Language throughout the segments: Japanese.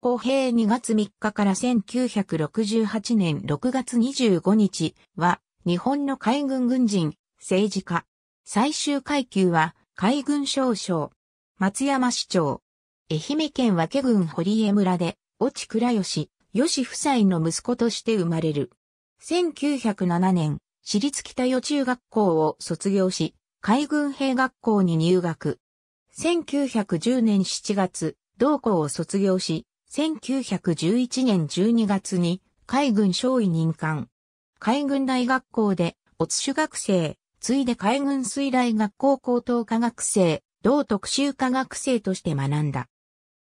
公平2月3日から1968年6月25日は日本の海軍軍人、政治家。最終階級は海軍少将。松山市長。愛媛県和気郡堀江村で、越倉吉、吉夫妻の息子として生まれる。1907年、私立北予中学校を卒業し、海軍兵学校に入学。1910年7月、同校を卒業し、1911年12月に海軍少尉任官。海軍大学校で、おつ主学生、ついで海軍水雷学校高等科学生、同特集科学生として学んだ。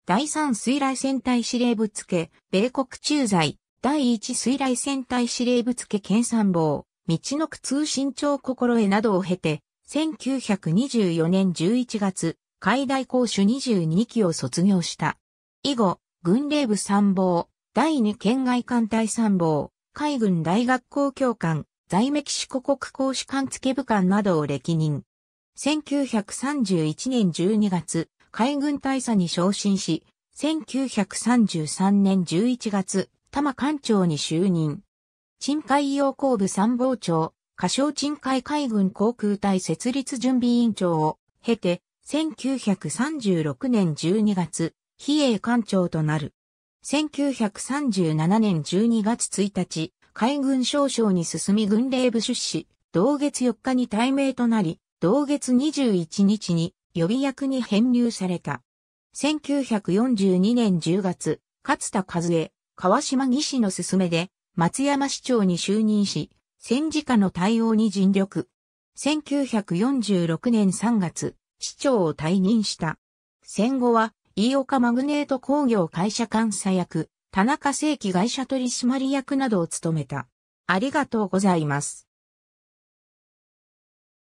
第3水雷戦隊司令部付、米国駐在、第1水雷戦隊司令部付県参謀、道の区通信長心得などを経て、1924年11月、海大講主22期を卒業した。以後、軍令部参謀、第二県外艦隊参謀、海軍大学校教官、在メキシコ国公使館付部官などを歴任。1931年12月、海軍大佐に昇進し、1933年11月、多摩艦長に就任。鎮海洋工部参謀長、仮称鎮海海軍航空隊設立準備委員長を経て、1936年12月、比叡艦長となる。1937年12月1日、海軍少将に進み軍令部出資、同月4日に対名となり、同月21日に予備役に編入された。1942年10月、勝田和江、川島義士の勧めで、松山市長に就任し、戦時下の対応に尽力。1946年3月、市長を退任した。戦後は飯岡マグネート工業会社監査役、田中正規会社取締役などを務めた。ありがとうございます。